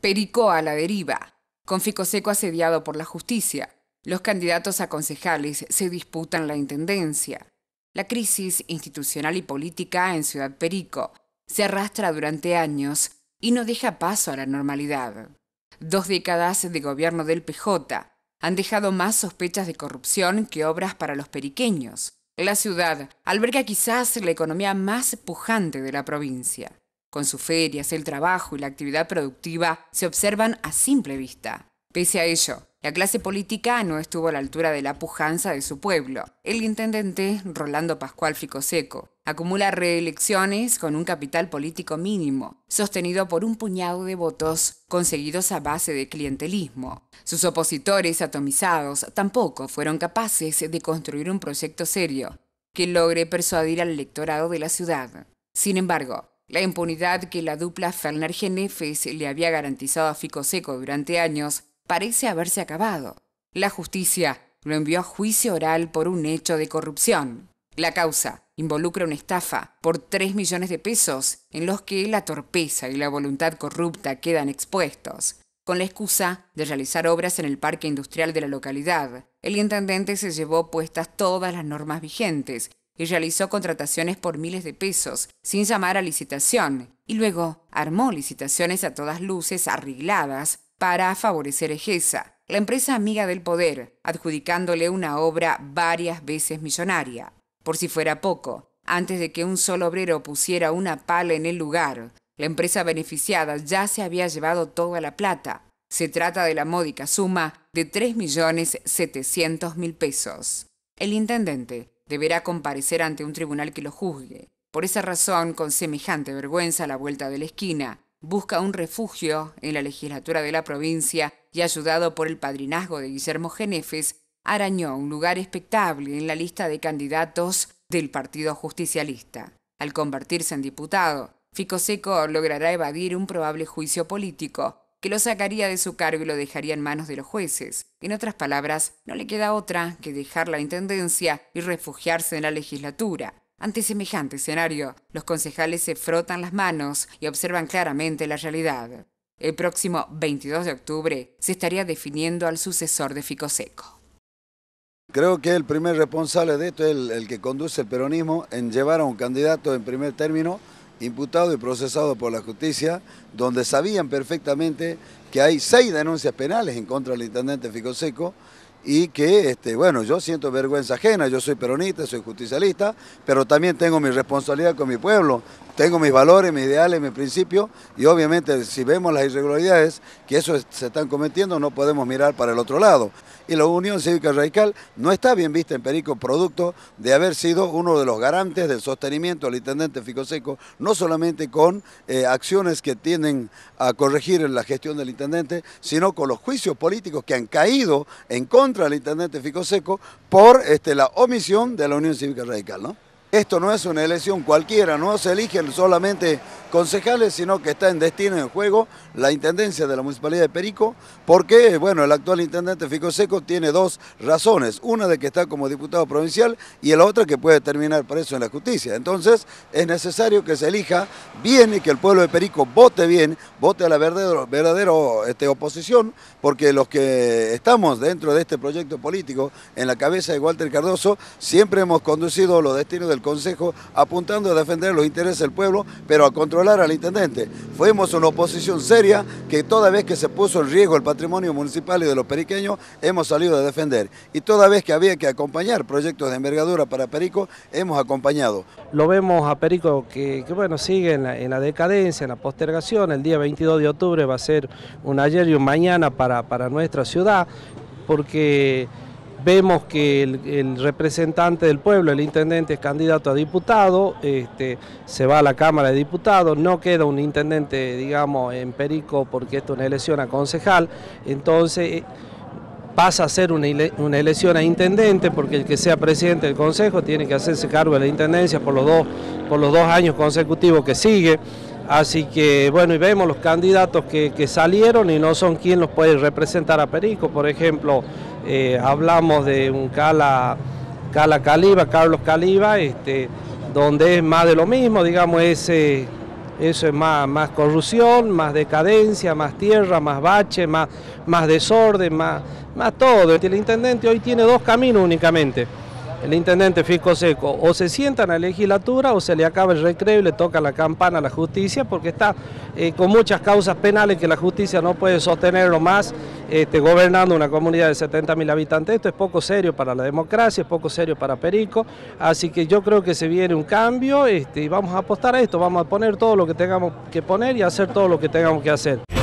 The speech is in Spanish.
Perico a la deriva, con Ficoseco asediado por la justicia. Los candidatos a concejales se disputan la intendencia. La crisis institucional y política en Ciudad Perico se arrastra durante años y no deja paso a la normalidad. Dos décadas de gobierno del PJ han dejado más sospechas de corrupción que obras para los periqueños. La ciudad alberga quizás la economía más pujante de la provincia. Con sus ferias, el trabajo y la actividad productiva se observan a simple vista. Pese a ello, la clase política no estuvo a la altura de la pujanza de su pueblo. El intendente Rolando Pascual Ficoseco acumula reelecciones con un capital político mínimo, sostenido por un puñado de votos conseguidos a base de clientelismo. Sus opositores atomizados tampoco fueron capaces de construir un proyecto serio que logre persuadir al electorado de la ciudad. Sin embargo, la impunidad que la dupla Ferner Genefes le había garantizado a Fico Seco durante años parece haberse acabado. La justicia lo envió a juicio oral por un hecho de corrupción. La causa involucra una estafa por 3 millones de pesos en los que la torpeza y la voluntad corrupta quedan expuestos. Con la excusa de realizar obras en el parque industrial de la localidad, el intendente se llevó puestas todas las normas vigentes y realizó contrataciones por miles de pesos, sin llamar a licitación, y luego armó licitaciones a todas luces arregladas para favorecer Egesa, la empresa amiga del poder, adjudicándole una obra varias veces millonaria. Por si fuera poco, antes de que un solo obrero pusiera una pala en el lugar, la empresa beneficiada ya se había llevado toda la plata. Se trata de la módica suma de 3.700.000 pesos. El intendente deberá comparecer ante un tribunal que lo juzgue. Por esa razón, con semejante vergüenza a la vuelta de la esquina, busca un refugio en la legislatura de la provincia y ayudado por el padrinazgo de Guillermo Genefes, arañó un lugar expectable en la lista de candidatos del Partido Justicialista. Al convertirse en diputado, Fico Seco logrará evadir un probable juicio político que lo sacaría de su cargo y lo dejaría en manos de los jueces. En otras palabras, no le queda otra que dejar la Intendencia y refugiarse en la legislatura. Ante semejante escenario, los concejales se frotan las manos y observan claramente la realidad. El próximo 22 de octubre se estaría definiendo al sucesor de Ficoseco. Creo que el primer responsable de esto es el, el que conduce el peronismo en llevar a un candidato en primer término imputado y procesado por la justicia, donde sabían perfectamente que hay seis denuncias penales en contra del intendente Ficoseco, y que, este, bueno, yo siento vergüenza ajena, yo soy peronista, soy justicialista, pero también tengo mi responsabilidad con mi pueblo, tengo mis valores, mis ideales, mis principios, y obviamente si vemos las irregularidades que eso se están cometiendo, no podemos mirar para el otro lado. Y la Unión Cívica Radical no está bien vista en Perico, producto de haber sido uno de los garantes del sostenimiento del intendente Ficoseco, no solamente con eh, acciones que tienden a corregir en la gestión del intendente, sino con los juicios políticos que han caído en contra contra el intendente Fico Seco por este, la omisión de la Unión Cívica Radical, ¿no? Esto no es una elección cualquiera, no se eligen solamente concejales, sino que está en destino en juego la Intendencia de la Municipalidad de Perico, porque, bueno, el actual Intendente Fico Seco tiene dos razones, una de que está como diputado provincial y la otra que puede terminar preso en la justicia. Entonces, es necesario que se elija bien y que el pueblo de Perico vote bien, vote a la verdadera, este, oposición, porque los que estamos dentro de este proyecto político, en la cabeza de Walter Cardoso, siempre hemos conducido los destinos del Consejo apuntando a defender los intereses del pueblo, pero a controlar al intendente. Fuimos una oposición seria que toda vez que se puso en riesgo el patrimonio municipal y de los periqueños, hemos salido a defender. Y toda vez que había que acompañar proyectos de envergadura para Perico, hemos acompañado. Lo vemos a Perico que, bueno, sigue en la, decadencia, en la postergación. El día 22 de octubre va a ser un ayer y un mañana para, para nuestra ciudad, porque vemos que el, representante del pueblo, el intendente, es candidato a diputado, este, se va a la Cámara de Diputados, no queda un intendente, digamos, en Perico porque esto es una elección a concejal, entonces eh, pasa a ser una, elección a intendente, porque el que sea presidente del consejo tiene que hacerse cargo de la intendencia por los dos, por los dos años consecutivos que sigue. Así que bueno, y vemos los candidatos que, salieron y no son quien los puede representar a Perico. Por ejemplo, eh, hablamos de un Cala, Cala Caliba, Carlos Caliba, este, donde es más de lo mismo, digamos, ese, eso es más, más corrupción, más decadencia, más tierra, más bache, más, más desorden, más, más todo. Este, el intendente hoy tiene dos caminos únicamente el intendente Fisco Seco o se sienta en la legislatura o se le acaba el recreo y le toca la campana a la justicia porque está eh, con muchas causas penales que la justicia no puede sostenerlo más este, gobernando una comunidad de 70.000 habitantes. Esto es poco serio para la democracia, es poco serio para Perico, así que yo creo que se viene un cambio este, y vamos a apostar a esto, vamos a poner todo lo que tengamos que poner y hacer todo lo que tengamos que hacer.